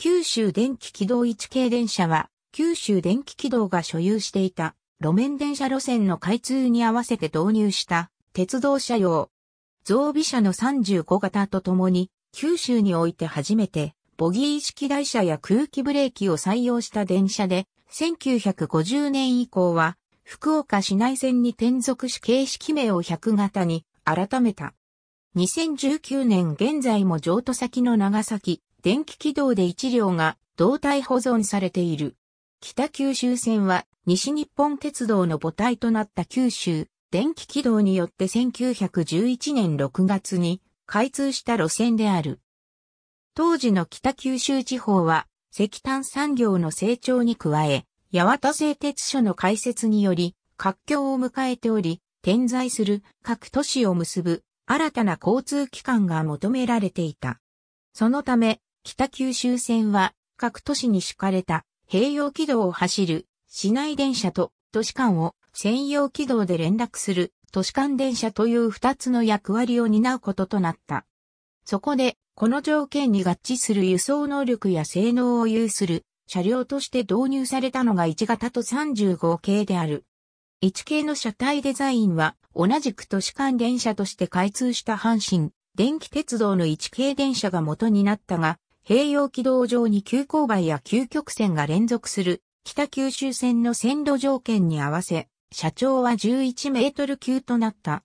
九州電気軌道1系電車は、九州電気軌道が所有していた路面電車路線の開通に合わせて導入した鉄道車用。増備車の35型とともに、九州において初めて、ボギー式台車や空気ブレーキを採用した電車で、1950年以降は、福岡市内線に転属し形式名を100型に改めた。2019年現在も譲渡先の長崎、電気軌道で1両が胴体保存されている。北九州線は西日本鉄道の母体となった九州電気軌道によって1911年6月に開通した路線である。当時の北九州地方は石炭産業の成長に加え、八幡製鉄所の開設により、活況を迎えており、点在する各都市を結ぶ新たな交通機関が求められていた。そのため、北九州線は各都市に敷かれた併用軌道を走る市内電車と都市間を専用軌道で連絡する都市間電車という二つの役割を担うこととなった。そこで、この条件に合致する輸送能力や性能を有する車両として導入されたのが1型と35系である。1系の車体デザインは同じく都市間電車として開通した阪神電気鉄道の1系電車が元になったが、平洋軌道上に急勾配や急曲線が連続する北九州線の線路条件に合わせ、車長は11メートル級となった。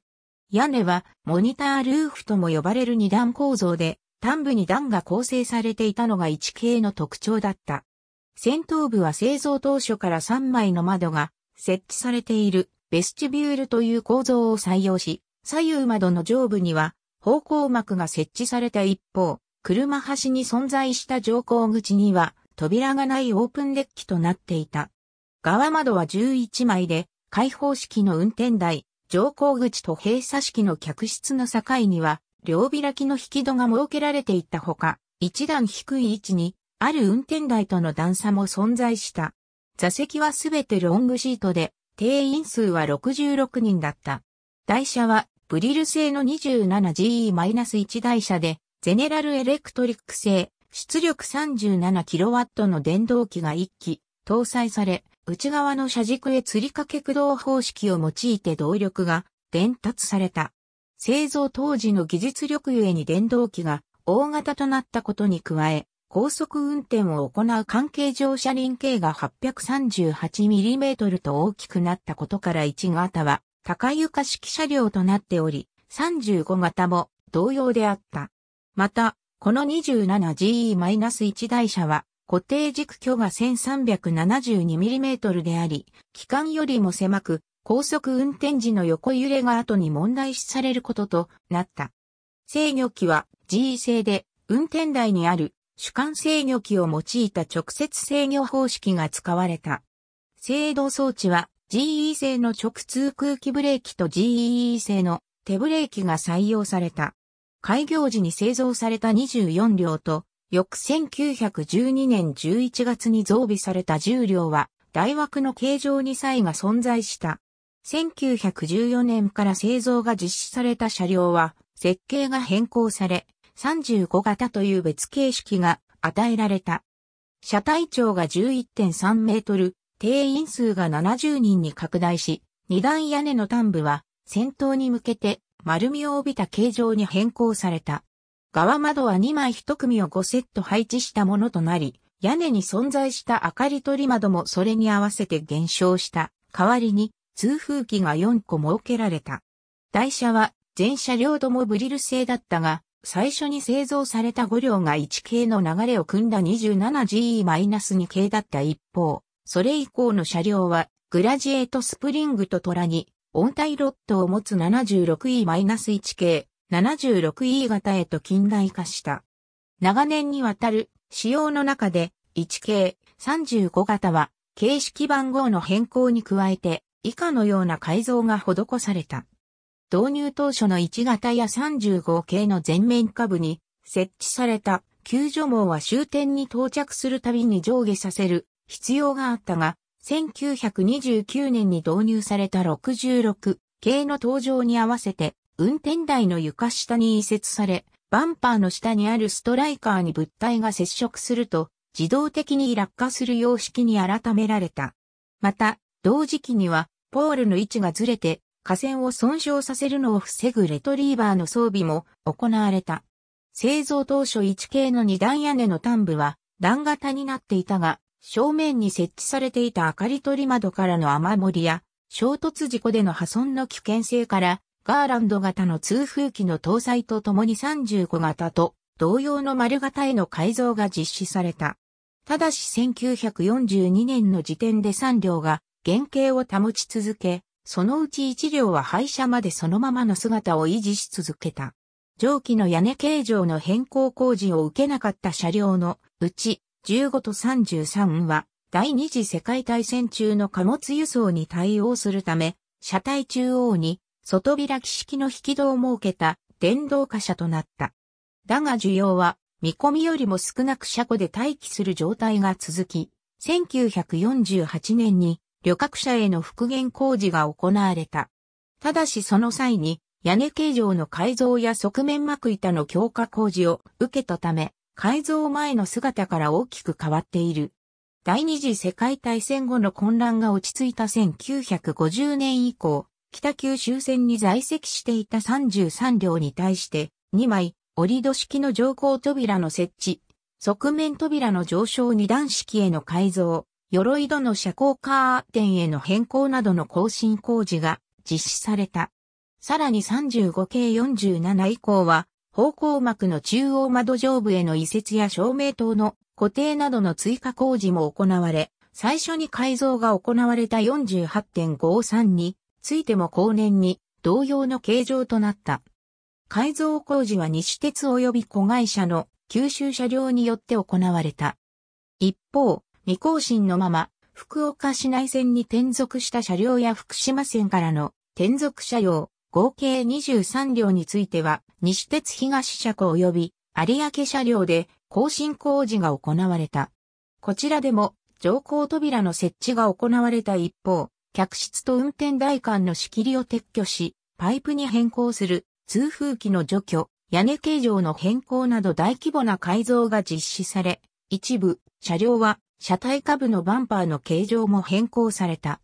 屋根はモニタールーフとも呼ばれる二段構造で、端部に段が構成されていたのが一系の特徴だった。先頭部は製造当初から3枚の窓が設置されているベスチビュールという構造を採用し、左右窓の上部には方向幕が設置された一方、車端に存在した乗降口には扉がないオープンデッキとなっていた。側窓は11枚で、開放式の運転台、乗降口と閉鎖式の客室の境には、両開きの引き戸が設けられていたほか、一段低い位置に、ある運転台との段差も存在した。座席はすべてロングシートで、定員数は66人だった。台車は、ブリル製の 27GE-1 台車で、ゼネラルエレクトリック製、出力 37kW の電動機が1機搭載され、内側の車軸へ吊り掛け駆動方式を用いて動力が伝達された。製造当時の技術力ゆえに電動機が大型となったことに加え、高速運転を行う関係乗車輪径が 838mm と大きくなったことから1型は高床式車両となっており、35型も同様であった。また、この 27GE-1 台車は固定軸距が 1372mm であり、機関よりも狭く、高速運転時の横揺れが後に問題視されることとなった。制御機は GE 製で、運転台にある主管制御機を用いた直接制御方式が使われた。制動装置は GE 製の直通空気ブレーキと GE 製の手ブレーキが採用された。開業時に製造された24両と、翌1912年11月に増備された10両は、大枠の形状に差異が存在した。1914年から製造が実施された車両は、設計が変更され、35型という別形式が与えられた。車体長が11.3メートル、定員数が70人に拡大し、二段屋根の端部は先頭に向けて丸みを帯びた形状に変更された。側窓は2枚1組を5セット配置したものとなり、屋根に存在した明かり取り窓もそれに合わせて減少した。代わりに通風機が4個設けられた。台車は全車両ともブリル製だったが、最初に製造された5両が1系の流れを組んだ 27GE-2 系だった一方、それ以降の車両はグラジエートスプリングと虎に温帯ロットを持つ 76E-1 系、76E 型へと近代化した。長年にわたる使用の中で、1系、35型は、形式番号の変更に加えて、以下のような改造が施された。導入当初の1型や35系の前面下部に設置された救助網は終点に到着するたびに上下させる必要があったが、1929年に導入された66系の登場に合わせて、運転台の床下に移設され、バンパーの下にあるストライカーに物体が接触すると、自動的に落下する様式に改められた。また、同時期には、ポールの位置がずれて、架線を損傷させるのを防ぐレトリーバーの装備も行われた。製造当初1系の二段屋根の端部は、段型になっていたが、正面に設置されていた明かり取り窓からの雨漏りや、衝突事故での破損の危険性から、ガーランド型の通風機の搭載とともに35型と同様の丸型への改造が実施された。ただし1942年の時点で3両が原型を保ち続け、そのうち1両は廃車までそのままの姿を維持し続けた。蒸気の屋根形状の変更工事を受けなかった車両のうち15と33は、第二次世界大戦中の貨物輸送に対応するため、車体中央に外開き式の引き戸を設けた電動貨車となった。だが需要は見込みよりも少なく車庫で待機する状態が続き、1948年に旅客車への復元工事が行われた。ただしその際に屋根形状の改造や側面膜板の強化工事を受けたため、改造前の姿から大きく変わっている。第二次世界大戦後の混乱が落ち着いた1950年以降、北九州線に在籍していた33両に対して2枚折戸式の乗降扉の設置、側面扉の上昇二段式への改造、鎧戸の車高カーテンへの変更などの更新工事が実施された。さらに35系47以降は方向幕の中央窓上部への移設や照明灯の固定などの追加工事も行われ、最初に改造が行われた48.53についても後年に同様の形状となった。改造工事は西鉄及び子会社の九州車両によって行われた。一方、未更新のまま、福岡市内線に転属した車両や福島線からの転属車両合計23両については、西鉄東車庫及び有明車両で更新工事が行われた。こちらでも乗降扉の設置が行われた一方、客室と運転台間の仕切りを撤去し、パイプに変更する通風機の除去、屋根形状の変更など大規模な改造が実施され、一部、車両は車体下部のバンパーの形状も変更された。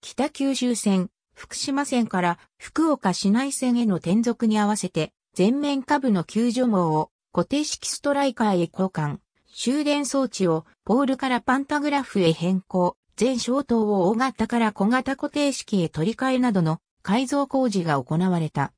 北九州線、福島線から福岡市内線への転属に合わせて全面下部の救助網を固定式ストライカーへ交換、終電装置をポールからパンタグラフへ変更、全小灯を大型から小型固定式へ取り替えなどの改造工事が行われた。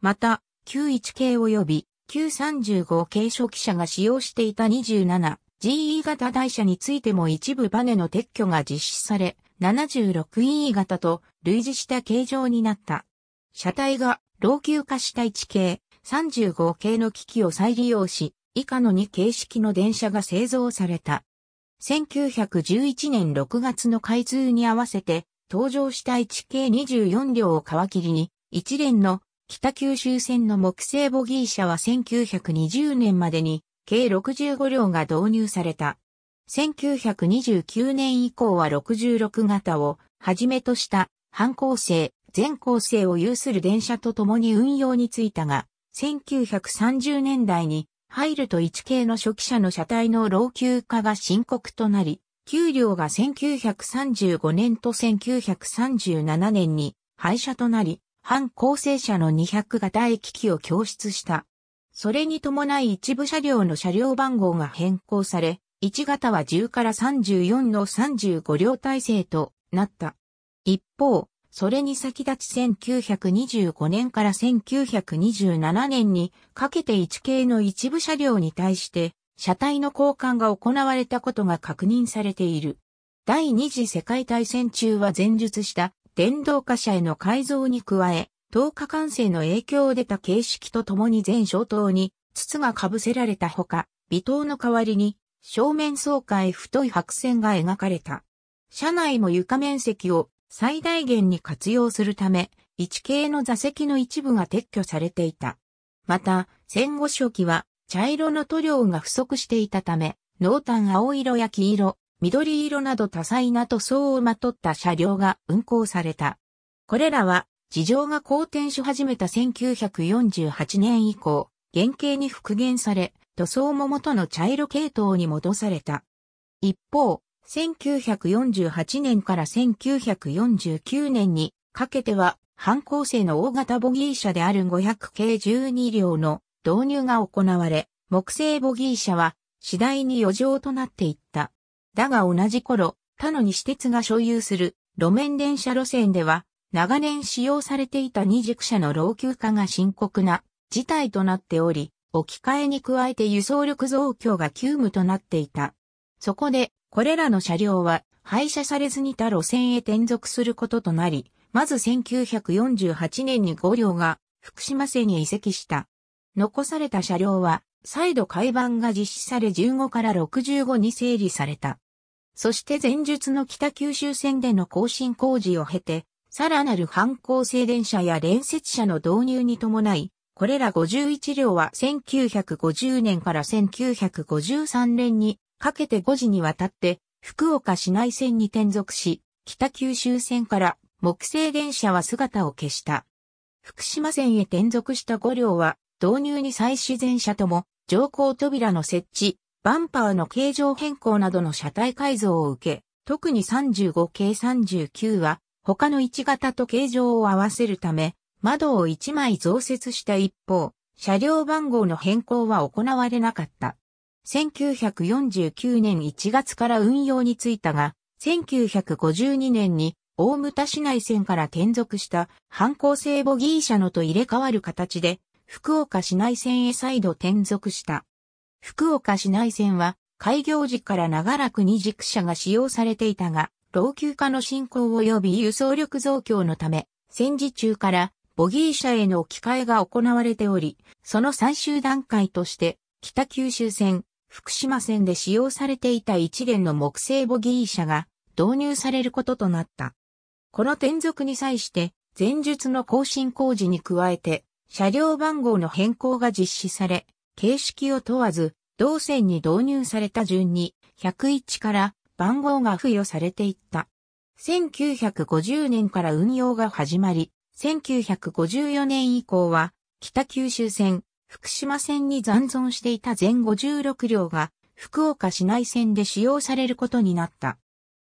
また、91系及び Q35 系初期車が使用していた 27GE 型台車についても一部バネの撤去が実施され、76E 型と類似した形状になった。車体が老朽化した1系、35系の機器を再利用し、以下の2形式の電車が製造された。1911年6月の開通に合わせて、登場した1系24両を皮切りに、一連の北九州線の木製ボギー車は1920年までに計65両が導入された。1929年以降は66型をはじめとした半構成、全構成を有する電車と共に運用についたが、1930年代に入ると1系の初期車の車体の老朽化が深刻となり、給料が1935年と1937年に廃車となり、反構成車の200型駅機を供出した。それに伴い一部車両の車両番号が変更され、1型は10から34の35両体制となった。一方、それに先立ち1925年から1927年にかけて1系の一部車両に対して車体の交換が行われたことが確認されている。第二次世界大戦中は前述した電動化車への改造に加え、透過完成の影響を出た形式とともに全小灯に筒が被せられたほか、微灯の代わりに正面層会へ太い白線が描かれた。車内も床面積を最大限に活用するため、一系の座席の一部が撤去されていた。また、戦後初期は茶色の塗料が不足していたため、濃淡青色や黄色、緑色など多彩な塗装をまとった車両が運行された。これらは、事情が好転し始めた1948年以降、原型に復元され、塗装も元の茶色系統に戻された。一方、1948年から1949年にかけては、反抗性の大型ボギー車である500系12両の導入が行われ、木製ボギー車は次第に余剰となっていった。だが同じ頃、他の西鉄が所有する路面電車路線では、長年使用されていた二軸車の老朽化が深刻な事態となっており、置き換えに加えて輸送力増強が急務となっていた。そこで、これらの車両は廃車されずに他路線へ転属することとなり、まず1948年に5両が福島線へ移籍した。残された車両は再度改版が実施され15から65に整理された。そして前述の北九州線での更新工事を経て、さらなる反抗静電車や連接車の導入に伴い、これら51両は1950年から1953年にかけて5時にわたって、福岡市内線に転属し、北九州線から木製電車は姿を消した。福島線へ転属した5両は、導入に再自然車とも、乗降扉の設置、バンパーの形状変更などの車体改造を受け、特に35系39は、他の1型と形状を合わせるため、窓を1枚増設した一方、車両番号の変更は行われなかった。1949年1月から運用についたが、1952年に大牟田市内線から転属した反抗性ボギー車のと入れ替わる形で、福岡市内線へ再度転属した。福岡市内線は開業時から長らく二軸車が使用されていたが、老朽化の進行及び輸送力増強のため、戦時中からボギー車への置き換えが行われており、その最終段階として、北九州線、福島線で使用されていた一連の木製ボギー車が導入されることとなった。この転属に際して、前述の更新工事に加えて、車両番号の変更が実施され、形式を問わず、同線に導入された順に、101から番号が付与されていった。1950年から運用が始まり、1954年以降は、北九州線、福島線に残存していた全56両が福岡市内線で使用されることになった。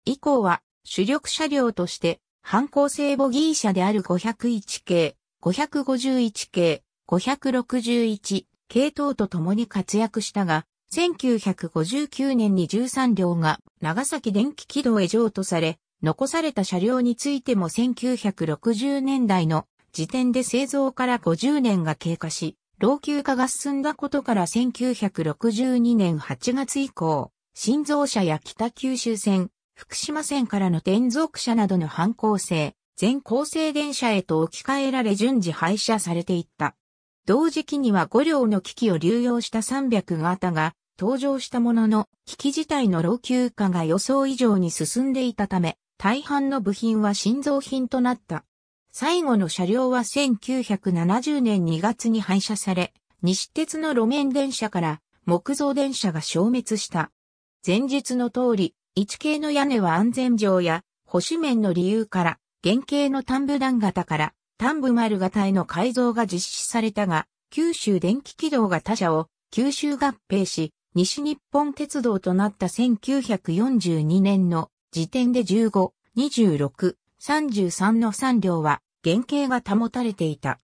以降は主力車両として反抗性ボギー車である501系、551系、561系等と共に活躍したが、1959年に13両が長崎電気軌道へ譲渡され、残された車両についても1960年代の時点で製造から50年が経過し、老朽化が進んだことから1962年8月以降、新造車や北九州線、福島線からの転属車などの反抗性、全構成電車へと置き換えられ順次廃車されていった。同時期には5両の機器を流用した300型が登場したものの、機器自体の老朽化が予想以上に進んでいたため、大半の部品は新造品となった。最後の車両は1970年2月に廃車され、西鉄の路面電車から木造電車が消滅した。前述の通り、一系の屋根は安全上や保守面の理由から、原型の端部段型から端部丸型への改造が実施されたが、九州電気軌道が他社を九州合併し、西日本鉄道となった1942年の時点で15、26、33の3両は原型が保たれていた。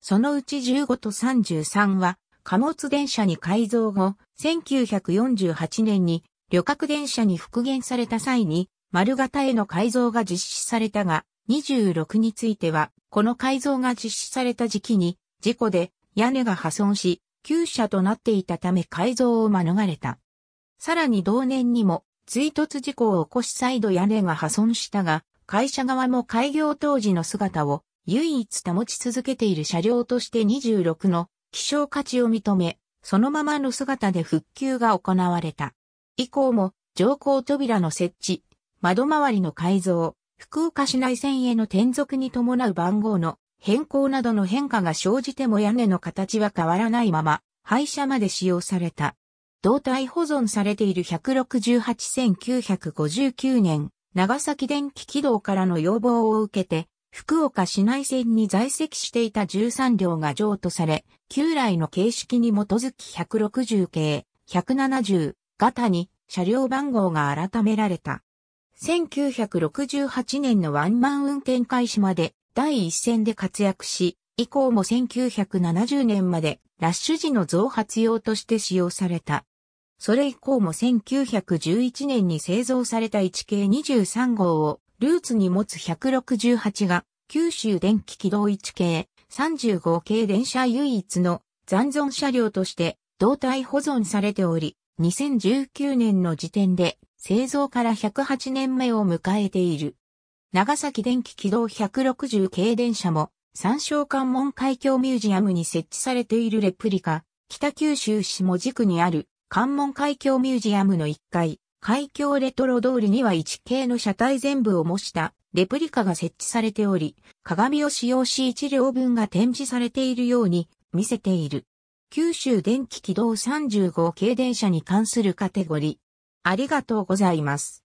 そのうち15と33は貨物電車に改造後、1948年に旅客電車に復元された際に丸型への改造が実施されたが、26については、この改造が実施された時期に、事故で屋根が破損し、旧車となっていたため改造を免れた。さらに同年にも、追突事故を起こし再度屋根が破損したが、会社側も開業当時の姿を唯一保ち続けている車両として26の希少価値を認め、そのままの姿で復旧が行われた。以降も乗降扉の設置、窓周りの改造、福岡市内線への転属に伴う番号の変更などの変化が生じても屋根の形は変わらないまま、廃車まで使用された。胴体保存されている168,959年長崎電気軌道からの要望を受けて、福岡市内線に在籍していた13両が譲渡され、旧来の形式に基づき160系、170型に車両番号が改められた。1968年のワンマン運転開始まで第一線で活躍し、以降も1970年までラッシュ時の増発用として使用された。それ以降も1911年に製造された1系23号をルーツに持つ168が九州電気軌道1系35系電車唯一の残存車両として胴体保存されており、2019年の時点で製造から108年目を迎えている。長崎電気軌道160系電車も三省関門海峡ミュージアムに設置されているレプリカ、北九州市も軸区にある関門海峡ミュージアムの1階、海峡レトロ通りには1系の車体全部を模したレプリカが設置されており、鏡を使用し1両分が展示されているように見せている。九州電気軌道35系電車に関するカテゴリー。ありがとうございます。